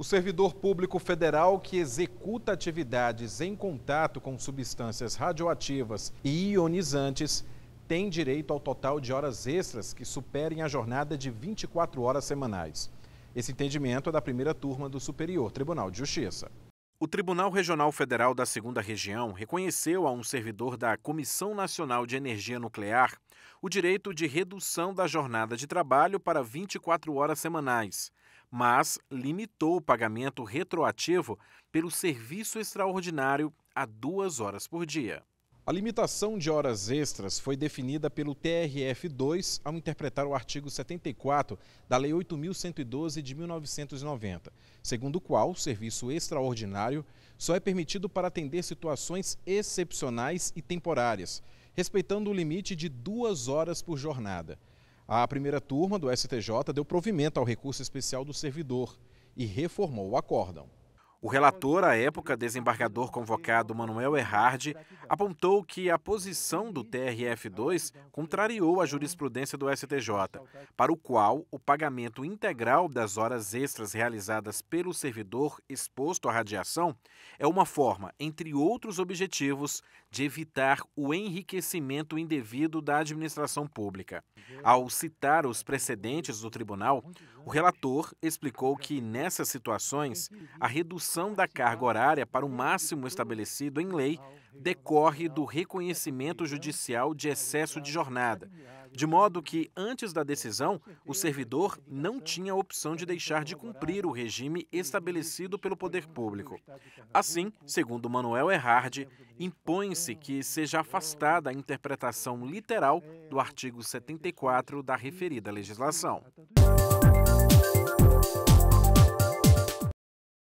O servidor público federal que executa atividades em contato com substâncias radioativas e ionizantes tem direito ao total de horas extras que superem a jornada de 24 horas semanais. Esse entendimento é da primeira turma do Superior Tribunal de Justiça. O Tribunal Regional Federal da Segunda Região reconheceu a um servidor da Comissão Nacional de Energia Nuclear o direito de redução da jornada de trabalho para 24 horas semanais, mas limitou o pagamento retroativo pelo serviço extraordinário a duas horas por dia. A limitação de horas extras foi definida pelo TRF2 ao interpretar o artigo 74 da Lei 8.112 de 1990, segundo o qual o serviço extraordinário só é permitido para atender situações excepcionais e temporárias, respeitando o limite de duas horas por jornada. A primeira turma do STJ deu provimento ao recurso especial do servidor e reformou o acórdão. O relator, à época, desembargador convocado Manuel Erhardi, apontou que a posição do TRF2 contrariou a jurisprudência do STJ, para o qual o pagamento integral das horas extras realizadas pelo servidor exposto à radiação é uma forma, entre outros objetivos, de evitar o enriquecimento indevido da administração pública. Ao citar os precedentes do tribunal, o relator explicou que, nessas situações, a redução da carga horária para o máximo estabelecido em lei decorre do reconhecimento judicial de excesso de jornada, de modo que, antes da decisão, o servidor não tinha a opção de deixar de cumprir o regime estabelecido pelo poder público. Assim, segundo Manuel Erhard, impõe-se que seja afastada a interpretação literal do artigo 74 da referida legislação.